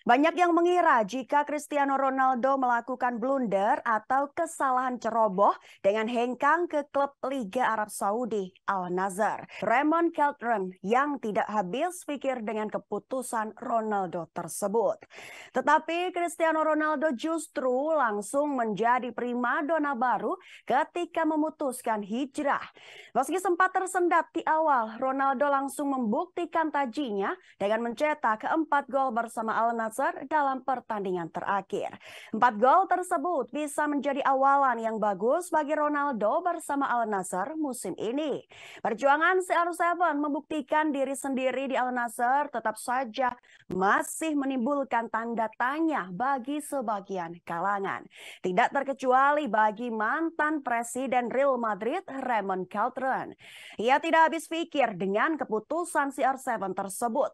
Banyak yang mengira jika Cristiano Ronaldo melakukan blunder atau kesalahan ceroboh dengan hengkang ke klub Liga Arab Saudi Al-Nazar. Raymond Keltren yang tidak habis pikir dengan keputusan Ronaldo tersebut. Tetapi Cristiano Ronaldo justru langsung menjadi primadona baru ketika memutuskan hijrah. Meski sempat tersendat di awal, Ronaldo langsung membuktikan tajinya dengan mencetak keempat gol bersama Al-Nazar Makassar dalam pertandingan terakhir. Empat gol tersebut bisa menjadi awalan yang bagus bagi Ronaldo bersama Al Nassr musim ini. Perjuangan CR7 membuktikan diri sendiri di Al Nassr tetap saja masih menimbulkan tanda tanya bagi sebagian kalangan. Tidak terkecuali bagi mantan Presiden Real Madrid Raymond Calderon. Ia tidak habis pikir dengan keputusan CR7 tersebut.